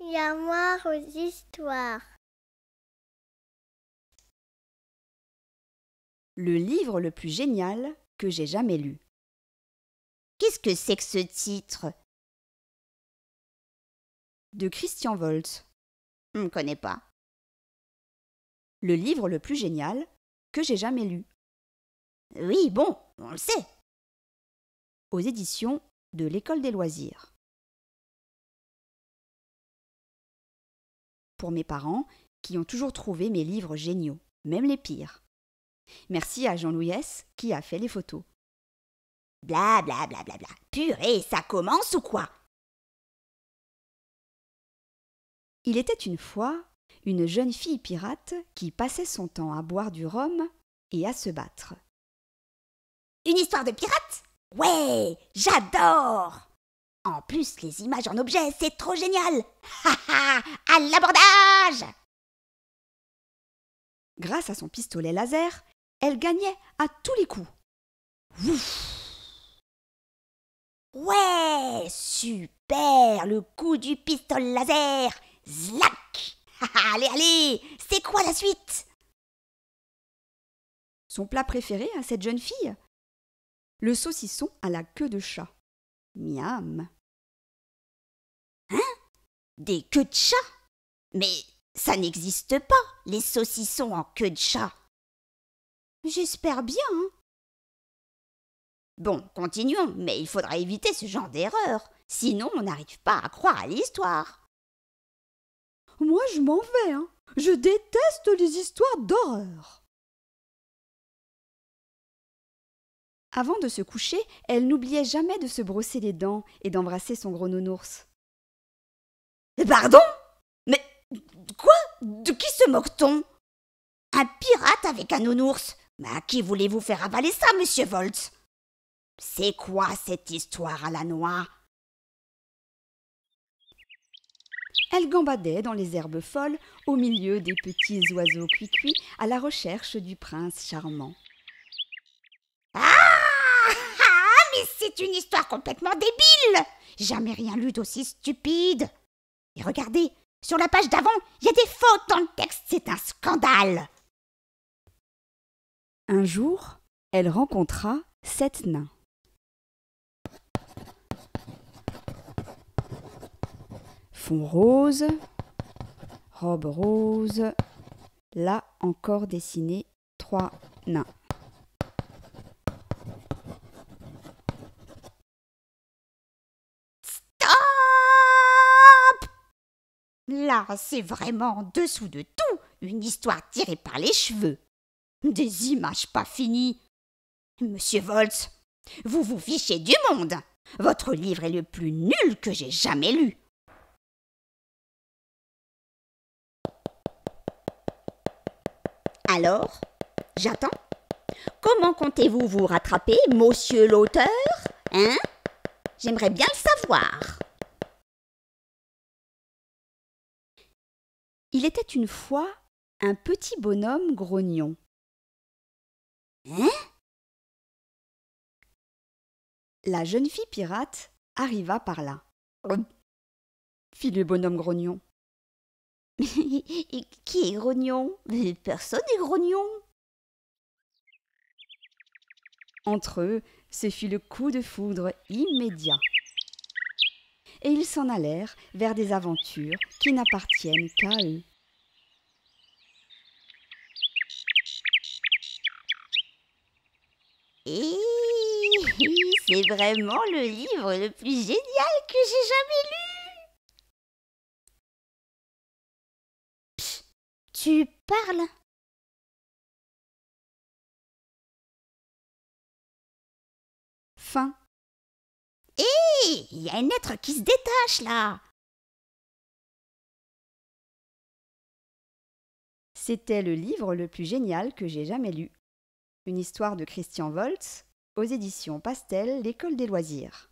mort aux histoires. Le livre le plus génial que j'ai jamais lu. Qu'est-ce que c'est que ce titre De Christian Volt On ne connaît pas. Le livre le plus génial que j'ai jamais lu. Oui, bon, on le sait. Aux éditions de l'École des loisirs. pour mes parents, qui ont toujours trouvé mes livres géniaux, même les pires. Merci à Jean-Louis qui a fait les photos. Bla bla bla bla bla. Purée, ça commence ou quoi Il était une fois une jeune fille pirate qui passait son temps à boire du rhum et à se battre. Une histoire de pirate Ouais, j'adore en plus, les images en objet, c'est trop génial Ha ha À l'abordage Grâce à son pistolet laser, elle gagnait à tous les coups. Ouf Ouais Super Le coup du pistolet laser Zlac Allez, allez C'est quoi la suite Son plat préféré à cette jeune fille Le saucisson à la queue de chat. Miam des queues de chat Mais ça n'existe pas, les saucissons en queue de chat. J'espère bien. Hein. bon, continuons, mais il faudra éviter ce genre d'erreur, sinon on n'arrive pas à croire à l'histoire. Moi je m'en vais, hein. Je déteste les histoires d'horreur. Avant de se coucher, elle n'oubliait jamais de se brosser les dents et d'embrasser son gros nounours. Pardon Mais quoi De qui se moque-t-on Un pirate avec un nounours Mais à qui voulez-vous faire avaler ça, monsieur Voltz C'est quoi cette histoire à la noix Elle gambadait dans les herbes folles, au milieu des petits oiseaux cuicuis, à la recherche du prince charmant. Ah, ah Mais c'est une histoire complètement débile Jamais rien lu d'aussi stupide et regardez, sur la page d'avant, il y a des fautes dans le texte, c'est un scandale. Un jour, elle rencontra sept nains. Fond rose, robe rose, là encore dessiné trois nains. Là, c'est vraiment en dessous de tout une histoire tirée par les cheveux. Des images pas finies. Monsieur Volz, vous vous fichez du monde. Votre livre est le plus nul que j'ai jamais lu. Alors, j'attends. Comment comptez-vous vous rattraper, monsieur l'auteur Hein J'aimerais bien le savoir. Il était une fois un petit bonhomme grognon. Hein La jeune fille pirate arriva par là. fit le bonhomme grognon. Qui est grognon Personne n'est grognon. Entre eux se fit le coup de foudre immédiat et ils s'en allèrent vers des aventures qui n'appartiennent qu'à eux. c'est vraiment le livre le plus génial que j'ai jamais lu. tu parles Fin il y a un être qui se détache là. C'était le livre le plus génial que j'ai jamais lu. Une histoire de Christian Voltz, aux éditions Pastel, l'école des loisirs.